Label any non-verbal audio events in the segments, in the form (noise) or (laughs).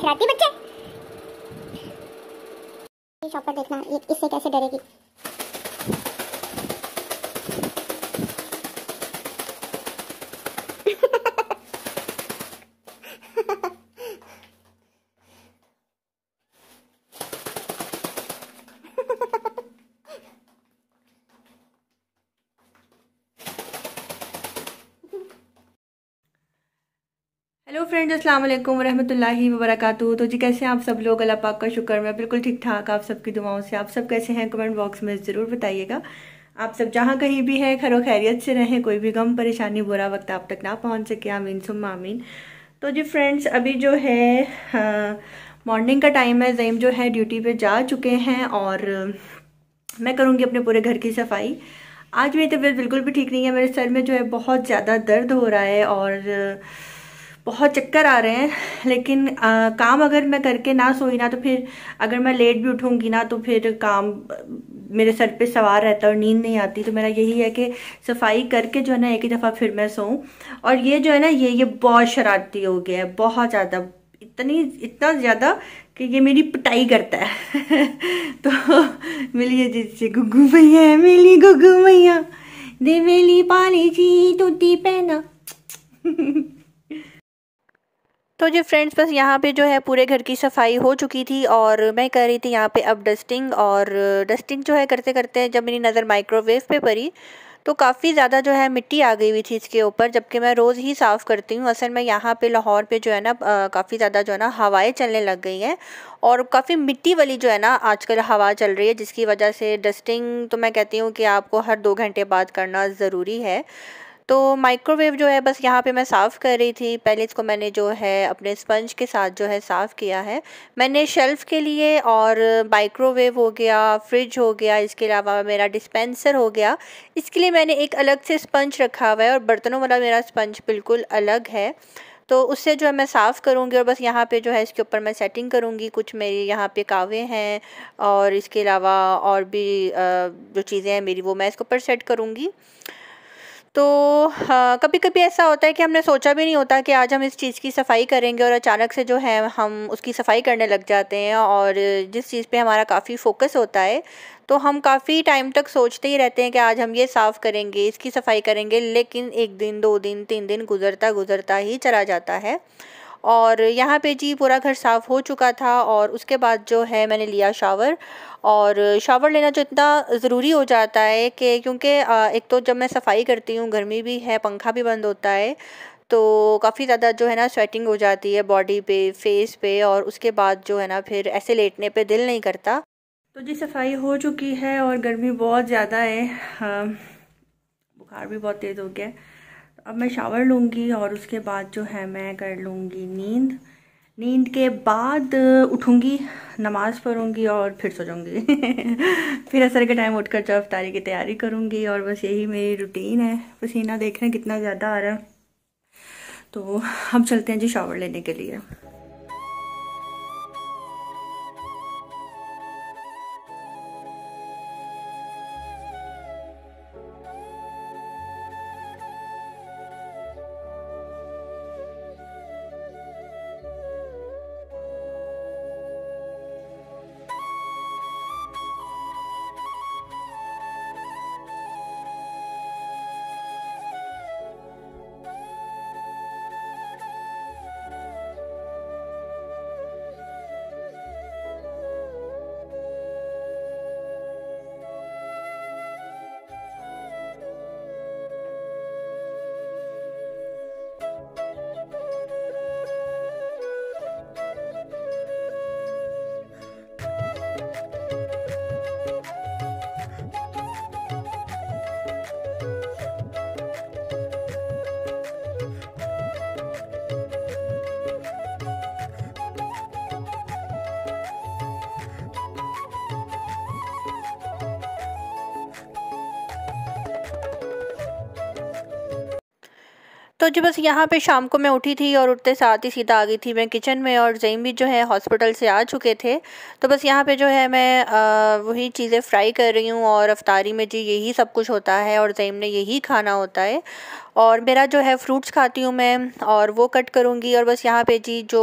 शरारती बच्चे शॉप पर देखना इससे कैसे डरेगी फ्रेंड्स अस्सलाम वालेकुम रहमतुल्लाहि तो जी कैसे हैं आप सब लोग अल्लाह पाक का शुक्र मैं बिल्कुल ठीक ठाक आप सबकी दुआओं से आप सब कैसे हैं कमेंट बॉक्स में ज़रूर बताइएगा आप सब जहाँ कहीं भी हैं व खैरियत से रहें कोई भी गम परेशानी बुरा वक्त आप तक ना पहुँच सके आमीन सुम आमीन तो जी फ्रेंड्स अभी जो है मॉर्निंग का टाइम है जईम जो है ड्यूटी पर जा चुके हैं और मैं करूँगी अपने पूरे घर की सफाई आज मेरी तबीयत बिल्कुल भी ठीक नहीं है मेरे सर में जो है बहुत ज़्यादा दर्द हो रहा है और बहुत चक्कर आ रहे हैं लेकिन आ, काम अगर मैं करके ना सोई ना तो फिर अगर मैं लेट भी उठूंगी ना तो फिर काम मेरे सर पे सवार रहता है और नींद नहीं आती तो मेरा यही है कि सफाई करके जो है ना एक ही दफ़ा फिर मैं सोऊं और ये जो है ना ये ये बहुत शरारती हो गया है बहुत ज़्यादा इतनी इतना ज़्यादा कि ये मेरी पिटाई करता है (laughs) तो मिलिए जिससे गुगू भैया मिली गुगू भैया मिली पाली जी तो पहना (laughs) तो जी फ्रेंड्स बस यहाँ पे जो है पूरे घर की सफाई हो चुकी थी और मैं कर रही थी यहाँ पे अब डस्टिंग और डस्टिंग जो है करते करते जब मेरी नज़र माइक्रोवेव पे पड़ी तो काफ़ी ज़्यादा जो है मिट्टी आ गई हुई थी इसके ऊपर जबकि मैं रोज़ ही साफ़ करती हूँ असल में यहाँ पे लाहौर पे जो है ना काफ़ी ज़्यादा जो है ना हवाएं चलने लग गई हैं और काफ़ी मिट्टी वाली जो है ना आजकल हवा चल रही है जिसकी वजह से डस्टिंग तो मैं कहती हूँ कि आपको हर दो घंटे बाद करना ज़रूरी है तो माइक्रोवेव जो है बस यहाँ पे मैं साफ़ कर रही थी पहले इसको मैंने जो है अपने स्पंज के साथ जो है साफ़ किया है मैंने शेल्फ़ के लिए और माइक्रोवेव हो गया फ्रिज हो गया इसके अलावा मेरा डिस्पेंसर हो गया इसके लिए मैंने एक अलग से स्पंज रखा हुआ है और बर्तनों वाला मेरा स्पंज बिल्कुल अलग है तो उससे जो है मैं साफ़ करूँगी और बस यहाँ पे जो है इसके ऊपर मैं सेटिंग करूँगी कुछ मेरी यहाँ पे कावे हैं और इसके अलावा और भी जो चीज़ें हैं मेरी वो मैं इसके ऊपर सेट करूँगी तो हाँ, कभी कभी ऐसा होता है कि हमने सोचा भी नहीं होता कि आज हम इस चीज़ की सफ़ाई करेंगे और अचानक से जो है हम उसकी सफ़ाई करने लग जाते हैं और जिस चीज़ पे हमारा काफ़ी फोकस होता है तो हम काफ़ी टाइम तक सोचते ही रहते हैं कि आज हम ये साफ़ करेंगे इसकी सफ़ाई करेंगे लेकिन एक दिन दो दिन तीन दिन गुज़रता गुज़रता ही चला जाता है और यहाँ पे जी पूरा घर साफ़ हो चुका था और उसके बाद जो है मैंने लिया शावर और शावर लेना जो इतना ज़रूरी हो जाता है कि क्योंकि एक तो जब मैं सफाई करती हूँ गर्मी भी है पंखा भी बंद होता है तो काफ़ी ज़्यादा जो है ना स्वेटिंग हो जाती है बॉडी पे फेस पे और उसके बाद जो है ना फिर ऐसे लेटने पे दिल नहीं करता तो जी सफाई हो चुकी है और गर्मी बहुत ज़्यादा है हाँ, बुखार भी बहुत तेज़ हो गया है अब मैं शावर लूँगी और उसके बाद जो है मैं कर लूँगी नींद नींद के बाद उठूँगी नमाज़ पढ़ूँगी और फिर सो जाऊँगी (laughs) फिर असर के टाइम उठकर जो अफ्तारी की तैयारी करूँगी और बस यही मेरी रूटीन है पसीना देख रहे हैं कितना ज़्यादा आ रहा है तो हम चलते हैं जी शावर लेने के लिए तो जी बस यहाँ पे शाम को मैं उठी थी और उठते साथ ही सीधा आ गई थी मैं किचन में और जईम भी जो है हॉस्पिटल से आ चुके थे तो बस यहाँ पे जो है मैं वही चीज़ें फ्राई कर रही हूँ और अफ्तारी में जी यही सब कुछ होता है और जईम ने यही खाना होता है और मेरा जो है फ्रूट्स खाती हूँ मैं और वो कट करूँगी और बस यहाँ पे जी जो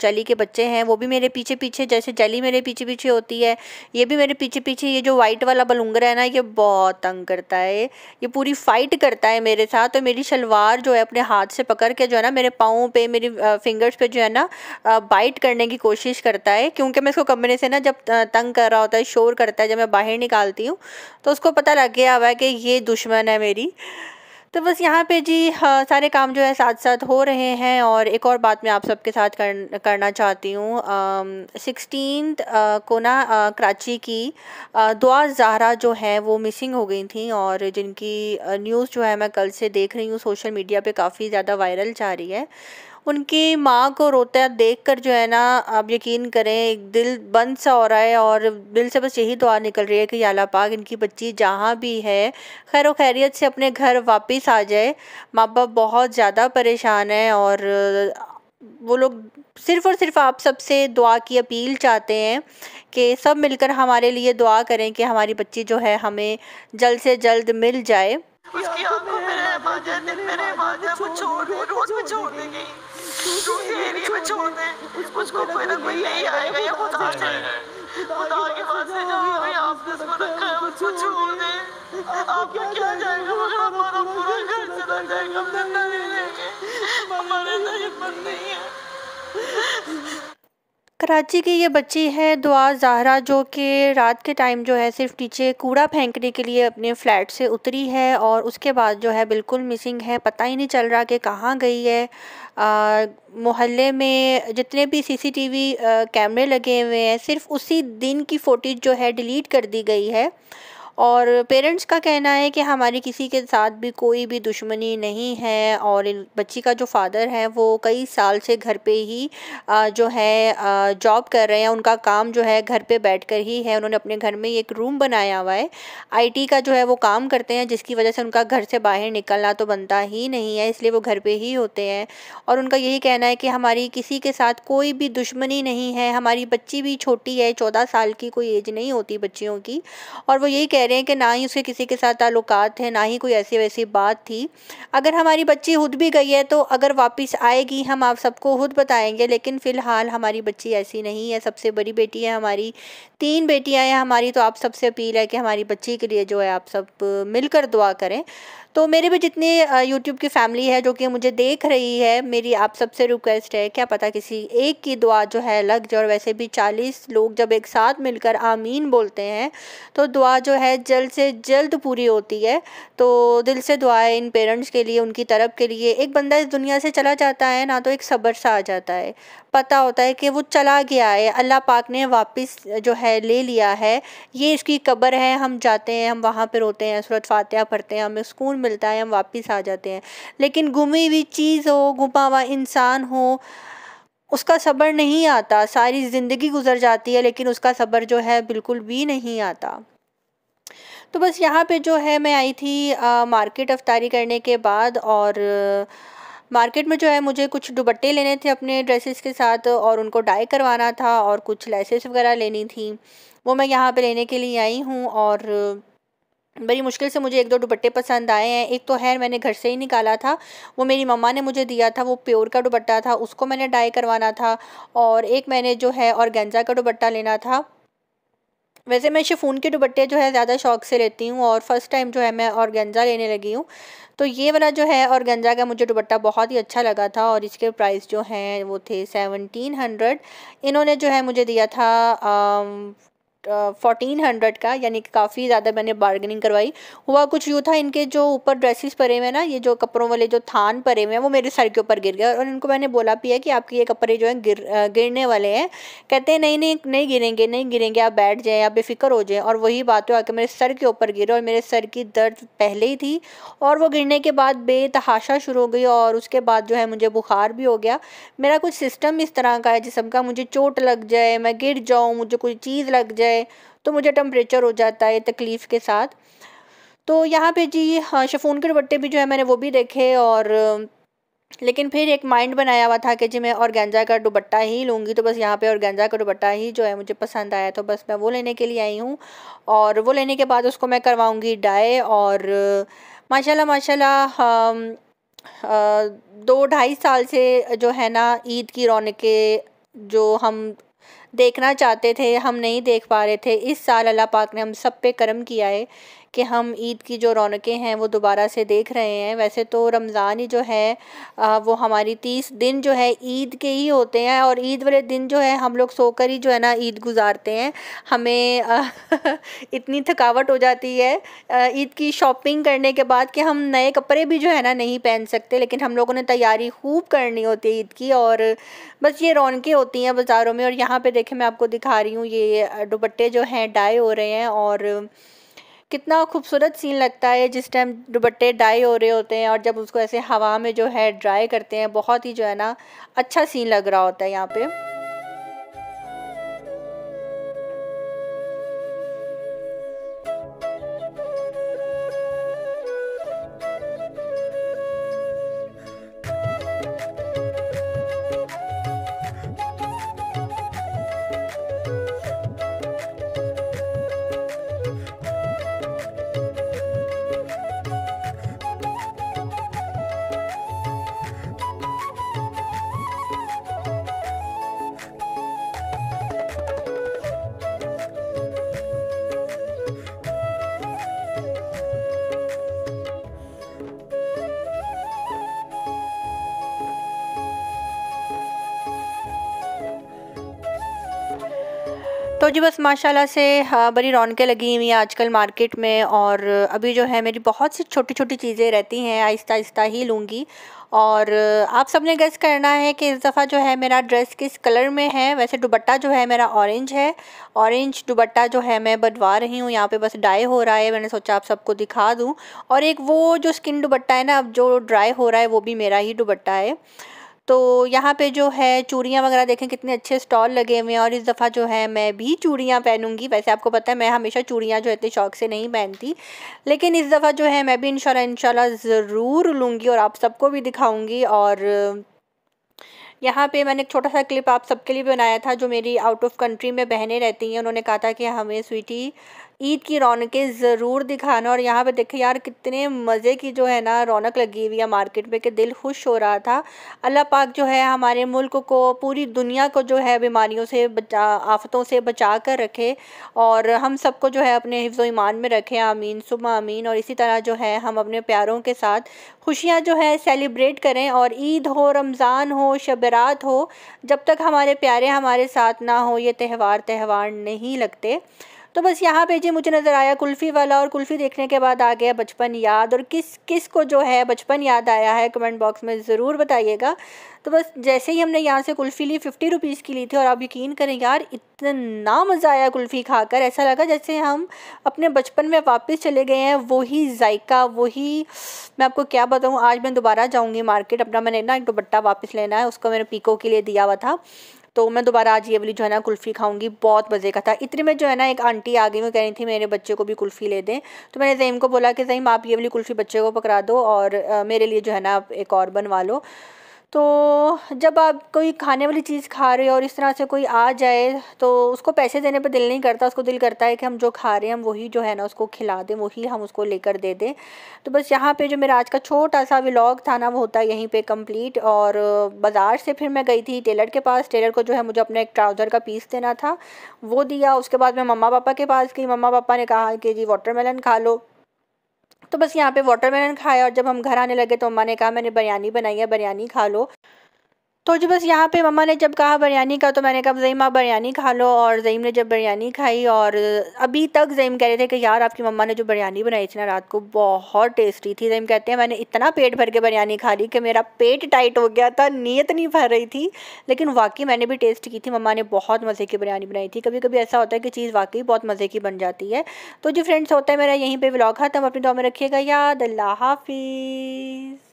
जली के बच्चे हैं वो भी मेरे पीछे पीछे जैसे जली मेरे पीछे पीछे होती है ये भी मेरे पीछे पीछे ये जो वाइट वाला बलूंगर है ना ये बहुत तंग करता है ये पूरी फाइट करता है मेरे साथ और मेरी शलवार जो है अपने हाथ से पकड़ के जो है ना मेरे पाँव पे मेरी फिंगर्स पे जो है ना बाइट करने की कोशिश करता है क्योंकि मैं इसको कमरे से ना जब तंग कर रहा होता है शोर करता है जब मैं बाहर निकालती हूँ तो उसको पता लग गया हुआ है कि ये दुश्मन है मेरी तो बस यहाँ पे जी हाँ, सारे काम जो है साथ साथ हो रहे हैं और एक और बात मैं आप सबके साथ कर, करना चाहती हूँ सिक्सटीन को ना आ, कराची की आ, दुआ जहरा जो है वो मिसिंग हो गई थी और जिनकी न्यूज़ जो है मैं कल से देख रही हूँ सोशल मीडिया पे काफ़ी ज़्यादा वायरल जा रही है उनकी माँ को रोता देख कर जो है ना आप यकीन करें एक दिल बंद सा हो रहा है और दिल से बस यही दुआ निकल रही है कि याला पाक इनकी बच्ची जहाँ भी है खैर खैरियत से अपने घर वापस आ जाए माँ बाप बहुत ज़्यादा परेशान हैं और वो लोग सिर्फ़ और सिर्फ आप सबसे दुआ की अपील चाहते हैं कि सब मिलकर हमारे लिए दुआ करें कि हमारी बच्ची जो है हमें जल्द से जल्द मिल जाए उसकी आंखों में में वो छोड़ छोड़ देगी उसको कोई ना कोई यही आएगा या पास आपने छोड़ दें आपका क्या जाएगा मगर हमारा पूरा घर चला जाएगा हम जिंदा नहीं रहेंगे हमारे लिए बंद नहीं है कराची की ये बच्ची है दुआ जहरा जो कि रात के टाइम जो है सिर्फ नीचे कूड़ा फेंकने के लिए अपने फ्लैट से उतरी है और उसके बाद जो है बिल्कुल मिसिंग है पता ही नहीं चल रहा कि कहाँ गई है मोहल्ले में जितने भी सीसीटीवी कैमरे लगे हुए हैं सिर्फ उसी दिन की फ़ोटेज जो है डिलीट कर दी गई है और पेरेंट्स का कहना है कि हमारी किसी के साथ भी कोई भी दुश्मनी नहीं है और बच्ची का जो फादर है वो कई साल से घर पे ही जो है जॉब कर रहे हैं उनका काम जो है घर पे बैठकर ही है उन्होंने अपने घर में एक रूम बनाया हुआ है आईटी का जो है वो काम करते हैं जिसकी वजह से उनका घर से बाहर निकलना तो बनता ही नहीं है इसलिए वो घर पर ही होते हैं और उनका यही कहना है कि हमारी किसी के साथ कोई भी दुश्मनी नहीं है हमारी बच्ची भी छोटी है चौदह साल की कोई एज नहीं होती बच्चियों की और वो यही कह कह रहे हैं कि ना ही उसके किसी के साथ ताल्लुकात हैं ना ही कोई ऐसी वैसी बात थी अगर हमारी बच्ची खुद भी गई है तो अगर वापस आएगी हम आप सबको खुद बताएंगे लेकिन फ़िलहाल हमारी बच्ची ऐसी नहीं है सबसे बड़ी बेटी है हमारी तीन बेटियाँ हैं हमारी तो आप सबसे अपील है कि हमारी बच्ची के लिए जो है आप सब मिलकर दुआ करें तो मेरे भी जितने यूट्यूब की फैमिली है जो कि मुझे देख रही है मेरी आप सबसे रिक्वेस्ट है क्या पता किसी एक की दुआ जो है लग जाए और वैसे भी चालीस लोग जब एक साथ मिलकर आमीन बोलते हैं तो दुआ जो है जल्द से जल्द पूरी होती है तो दिल से दुआएं इन पेरेंट्स के लिए उनकी तरफ के लिए एक बंदा इस दुनिया से चला जाता है ना तो एक सब्र सा आ जाता है पता होता है कि वो चला गया है अल्लाह पाक ने वापस जो है ले लिया है ये इसकी कब्र है हम जाते हैं हम वहाँ पर रोते हैं सूरत फातह पढ़ते हैं हमें सुकून मिलता है हम वापस आ जाते हैं लेकिन गुमी हुई चीज़ हो गुमा हुआ इंसान हो उसका सब्र नहीं आता सारी ज़िंदगी गुजर जाती है लेकिन उसका सब्र जो है बिल्कुल भी नहीं आता तो बस यहाँ पे जो है मैं आई थी आ, मार्केट अफ्तारी करने के बाद और मार्केट में जो है मुझे कुछ दुबट्टे लेने थे अपने ड्रेसेस के साथ और उनको डाई करवाना था और कुछ लेसेस वगैरह लेनी थी वो मैं यहाँ पे लेने के लिए आई हूँ और बड़ी मुश्किल से मुझे एक दो दुपट्टे पसंद आए हैं एक तो है मैंने घर से ही निकाला था वो मेरी मम्मा ने मुझे दिया था वो प्योर का दुपट्टा था उसको मैंने डाई करवाना था और एक मैंने जो है और गेंजा का दुपट्टा लेना था वैसे मैं शिफून के दुपट्टे जो है ज़्यादा शौक से लेती हूँ और फर्स्ट टाइम जो है मैं और गेंजा लेने लगी हूँ तो ये वाला जो है और गेंजा का मुझे दुपट्टा बहुत ही अच्छा लगा था और इसके प्राइस जो हैं वो थे सेवनटीन हंड्रेड इन्होंने जो है मुझे दिया था फोर्टीन हंड्रेड का यानी कि काफ़ी ज़्यादा मैंने बार्गेनिंग करवाई हुआ कुछ यूँ था इनके जो ऊपर ड्रेसेस परे हुए ना ये जो कपड़ों वाले जो थान परे हुए हैं वो मेरे सर के ऊपर गिर गए और इनको मैंने बोला भी है कि आपके ये कपड़े जो हैं गिर गिरने वाले हैं कहते हैं नहीं नहीं नहीं गिरेंगे नहीं गिरेंगे आप बैठ जाएँ आप बेफिक्र हो जाएँ और वही बात हुआ कि मेरे सर के ऊपर गिरे और मेरे सर की दर्द पहले ही थी और वो गिरने के बाद बेतहाशा शुरू हो गई और उसके बाद जो है मुझे बुखार भी हो गया मेरा कुछ सिस्टम इस तरह का है जिसम का मुझे चोट लग जाए मैं गिर जाऊँ मुझे कोई चीज़ लग जाए है तो मुझे टम्परेचर हो जाता है तकलीफ़ के साथ तो यहाँ पे जी हाँ शफून के दुपट्टे भी जो है मैंने वो भी देखे और लेकिन फिर एक माइंड बनाया हुआ था कि जी मैं और गेंजा का दुपट्टा ही लूँगी तो बस यहाँ पे और गेंजा का दुपट्टा ही जो है मुझे पसंद आया तो बस मैं वो लेने के लिए आई हूँ और वो लेने के बाद उसको मैं करवाऊँगी डाई और माशाल्लाह माशाल्लाह दो ढाई साल से जो है ना ईद की रौनकें जो हम देखना चाहते थे हम नहीं देख पा रहे थे इस साल अल्लाह पाक ने हम सब पे करम किया है कि हम ईद की जो रौनकें हैं वो दोबारा से देख रहे हैं वैसे तो रमज़ान ही जो है वो हमारी तीस दिन जो है ईद के ही होते हैं और ईद वाले दिन जो है हम लोग सोकर ही जो है ना ईद गुजारते हैं हमें (laughs) इतनी थकावट हो जाती है ईद की शॉपिंग करने के बाद कि हम नए कपड़े भी जो है ना नहीं पहन सकते लेकिन हम लोगों ने तैयारी खूब करनी होती है ईद की और बस ये रौनकें होती हैं बाज़ारों में और यहाँ पर देखें मैं आपको दिखा रही हूँ ये दुपट्टे जो हैं डाई हो रहे हैं और कितना खूबसूरत सीन लगता है जिस टाइम दुपट्टे डाई हो रहे होते हैं और जब उसको ऐसे हवा में जो है ड्राई करते हैं बहुत ही जो है ना अच्छा सीन लग रहा होता है यहाँ पे तो जी बस माशाल्लाह से हाँ बड़ी रौनकें लगी हुई हैं आजकल मार्केट में और अभी जो है मेरी बहुत सी छोटी छोटी चीज़ें रहती हैं आहिस्ता आहिस्ता ही लूँगी और आप सब ने गेस करना है कि इस दफ़ा जो है मेरा ड्रेस किस कलर में है वैसे दुबट्टा जो है मेरा ऑरेंज है ऑरेंज दुबट्टा जो है मैं बदवा रही हूँ यहाँ पे बस डाई हो रहा है मैंने सोचा आप सबको दिखा दूँ और एक वो जो स्किन दुबट्टा है ना अब जो ड्राई हो रहा है वो भी मेरा ही दुबट्टा है तो यहाँ पे जो है चूड़ियाँ वगैरह देखें कितने अच्छे स्टॉल लगे हुए हैं और इस दफ़ा जो है मैं भी चूड़ियाँ पहनूंगी वैसे आपको पता है मैं हमेशा चूड़ियाँ जो इतने शौक से नहीं पहनती लेकिन इस दफ़ा जो है मैं भी इंशाल्लाह इंशाल्लाह ज़रूर लूँगी और आप सबको भी दिखाऊँगी और यहाँ पे मैंने एक छोटा सा क्लिप आप सबके लिए बनाया था जो मेरी आउट ऑफ कंट्री में बहनें रहती हैं उन्होंने कहा था कि हमें स्वीटी ईद की रौनकें ज़रूर दिखाना और यहाँ पे देखें यार कितने मज़े की जो है ना रौनक लगी हुई है मार्केट में कि दिल खुश हो रहा था अल्लाह पाक जो है हमारे मुल्क को पूरी दुनिया को जो है बीमारियों से बचा आफतों से बचा कर रखे और हम सबको जो है अपने हिफ्ज़ ईमान में रखें आमीन सुबह आमीन और इसी तरह जो है हम अपने प्यारों के साथ खुशियाँ जो है सेलिब्रेट करें और ईद हो रमज़ान हो शबरात हो जब तक हमारे प्यारे हमारे साथ ना हो ये त्यौहार त्यौहार नहीं लगते तो बस यहाँ पे जी मुझे नज़र आया कुल्फ़ी वाला और कुल्फ़ी देखने के बाद आ गया बचपन याद और किस किस को जो है बचपन याद आया है कमेंट बॉक्स में ज़रूर बताइएगा तो बस जैसे ही हमने यहाँ से कुल्फ़ी ली फिफ्टी रुपीज़ की ली थी और आप यकीन करें यार इतना मज़ा आया कुल्फ़ी खाकर ऐसा लगा जैसे हम अपने बचपन में वापस चले गए हैं वही जायका वही मैं आपको क्या बताऊँ आज मैं दोबारा जाऊँगी मार्केट अपना मैंने ना एक दुपट्टा वापस लेना है उसको मैंने पीको के लिए दिया हुआ था तो मैं दोबारा आज ये वाली जो है ना कुल्फ़ी खाऊंगी बहुत मज़े का था इतने में जो है ना एक आंटी आ गई वो कह रही थी मेरे बच्चे को भी कुल्फ़ी ले दें तो मैंने जहीम को बोला कि जहीम आप ये वाली कुल्फ़ी बच्चे को पकड़ा दो और मेरे लिए जो है ना आप एक और बनवा लो तो जब आप कोई खाने वाली चीज़ खा रहे हो और इस तरह से कोई आ जाए तो उसको पैसे देने पर दिल नहीं करता उसको दिल करता है कि हम जो खा रहे हैं हम वही जो है ना उसको खिला दें वही हम उसको लेकर दे दें तो बस यहाँ पे जो मेरा आज का छोटा सा व्लॉग था ना वो होता यहीं पे कंप्लीट और बाज़ार से फिर मैं गई थी टेलर के पास टेलर को जो है मुझे अपना एक ट्राउज़र का पीस देना था वो दिया उसके बाद मैं मम्मा पापा के पास गई मम्मा पापा ने कहा कि जी वाटर खा लो तो बस यहाँ पे वाटरमेलन खाया और जब हम घर आने लगे तो अम्मा ने कहा मैंने बिरयानी बनाई है बिरयानी खा लो तो जो बस यहाँ पे मम्मा ने जब कहा बिरयानी का तो मैंने कहा ज़ईम आप बिरयानी खा लो और ज़ईम ने जब बिरयानी खाई और अभी तक ज़ईम कह रहे थे कि यार आपकी मम्मा ने जो बिरयानी बनाई थी ना रात को बहुत टेस्टी थी ज़ईम कहते हैं मैंने इतना पेट भर के बिरयानी खा ली कि मेरा पेट टाइट हो गया था नीयत नहीं भर रही थी लेकिन वाकई मैंने भी टेस्ट की थी मम्मा ने बहुत मज़े की बिरयानी बनाई थी कभी कभी ऐसा होता है कि चीज़ वाकई बहुत मज़े की बन जाती है तो जो फ्रेंड्स होता है मेरा यहीं पर ब्लॉग खत्म अपनी दो में रखिएगा याद अल्लाह हाफिज़